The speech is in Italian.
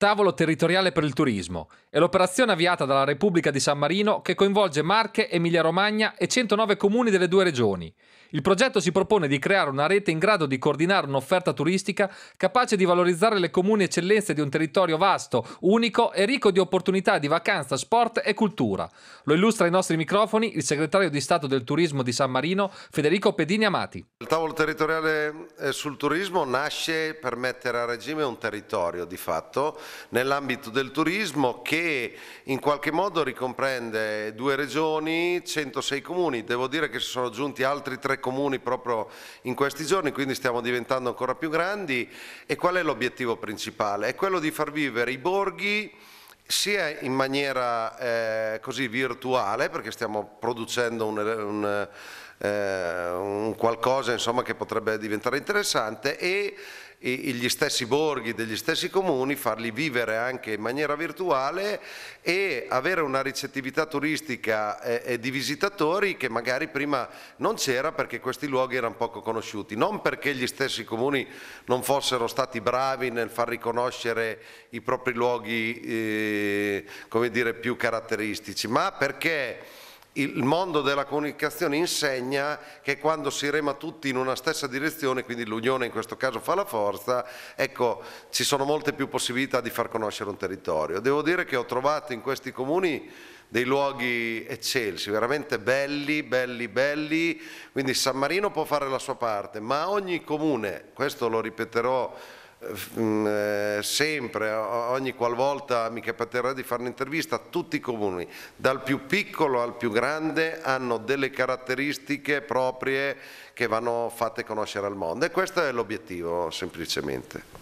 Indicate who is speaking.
Speaker 1: Tavolo territoriale per il turismo. È l'operazione avviata dalla Repubblica di San Marino che coinvolge Marche, Emilia-Romagna e 109 comuni delle due regioni. Il progetto si propone di creare una rete in grado di coordinare un'offerta turistica capace di valorizzare le comuni eccellenze di un territorio vasto, unico e ricco di opportunità di vacanza, sport e cultura. Lo illustra ai nostri microfoni il segretario di Stato del Turismo di San Marino, Federico Pedini Amati. Il tavolo
Speaker 2: territoriale eh, sul turismo nasce per mettere a regime un territorio di fatto nell'ambito del turismo che in qualche modo ricomprende due regioni, 106 comuni, devo dire che si sono giunti altri tre comuni proprio in questi giorni, quindi stiamo diventando ancora più grandi e qual è l'obiettivo principale? È quello di far vivere i borghi sia in maniera eh, così virtuale, perché stiamo producendo un, un eh, un qualcosa insomma, che potrebbe diventare interessante e, e gli stessi borghi degli stessi comuni farli vivere anche in maniera virtuale e avere una ricettività turistica e, e di visitatori che magari prima non c'era perché questi luoghi erano poco conosciuti, non perché gli stessi comuni non fossero stati bravi nel far riconoscere i propri luoghi eh, dire, più caratteristici, ma perché il mondo della comunicazione insegna che quando si rema tutti in una stessa direzione, quindi l'unione in questo caso fa la forza, ecco, ci sono molte più possibilità di far conoscere un territorio. Devo dire che ho trovato in questi comuni dei luoghi eccelsi, veramente belli, belli, belli, quindi San Marino può fare la sua parte, ma ogni comune, questo lo ripeterò Mm, eh, sempre, ogni qualvolta mi capiterà di fare un'intervista, tutti i comuni, dal più piccolo al più grande, hanno delle caratteristiche proprie che vanno fatte conoscere al mondo e questo è l'obiettivo semplicemente.